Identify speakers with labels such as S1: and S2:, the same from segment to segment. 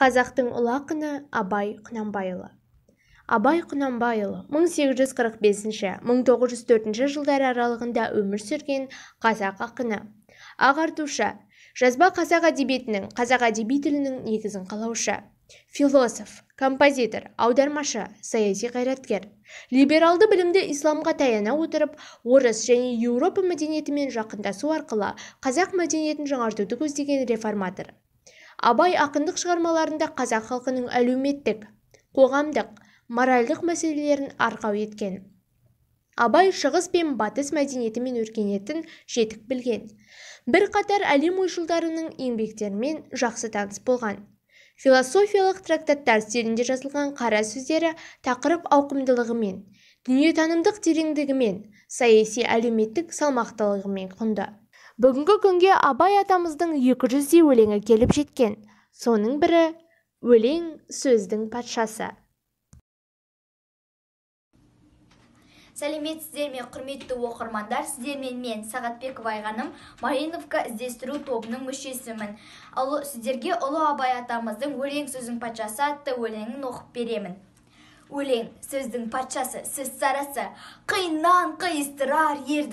S1: қазақтың ұлы ақыны абай құнанбайұлы абай құнанбайұлы 1845-1904 жылдар аралығында өмір сүрген қазақ ақыны ағартушы жазба қазақ әдебиетінің қазақ әдеби тілінің негізін қалаушы философ композитор аудармашы саяси қайраткер либералды білімді исламға таяна отырып орыс және еуропа мәдениетімен жақындасу арқылы қазақ мәдениетін жаңартуды көздеген реформатор абай ақындық шығармаларында қазақ халқының әлеуметтік қоғамдық моральдық мәселелерін арқау еткен абай шығыс пен батыс мәдениеті мен өркениетін жетік білген бірқатар әлем ойшылдарының еңбектерімен жақсы таныс болған философиялық трактаттар стилінде жазылған қара сөздері тақырып ауқымдылығымен дүниетанымдық тереңдігімен саяси әлеуметтік салмақтылығымен құнды бүгінгі күнге абай атамыздың 200-дей өлеңі келіп жеткен соның бірі өлең сөздің патшасы
S2: сәлеметсіздер ме құрметті оқырмандар сіздермен мен сағатбекова айғаным мариновка іздестіру тобының мүшесімін сіздерге ұлы абай атамыздың өлең сөздің патшасы атты өлеңін оқып беремін өлең сөздің патшасы сөз сарасы қиыннан қиыстырар ер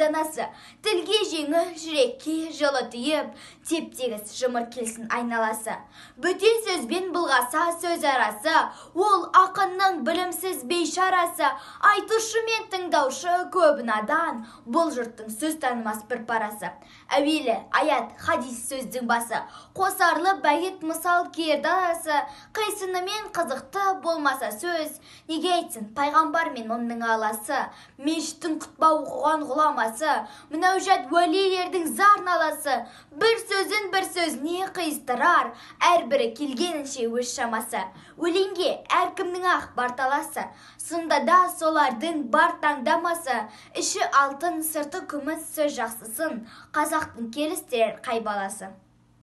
S2: тілге жеңі жүрекке жылы түйіп теп тегіс жұмыр келсін айналасы бөтен сөзбен бұлғаса сөз арасы ол ақынның білімсіз бейшарасы айтушы мен тыңдаушы көп надан бұл жұрттың сөз танымас бір парасы әуелі аят хадис сөздің басы қосарлы бәйіт мысал кер даласы мен қызықты болмаса сөз неге айтсын пайғамбар мен оның аласы мешіттің құтба оқыған ғұламасы жәт уәлилердің зар наласы бір сөзін бір сөз не қиыстырар әрбірі келгенінше өз шамасы өлеңге әркімнің ақ бар таласы да солардың бар таңдамасы іші алтын сырты күміс сөз жақсысын қазақтың келістер қай баласы